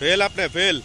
fail अपने fail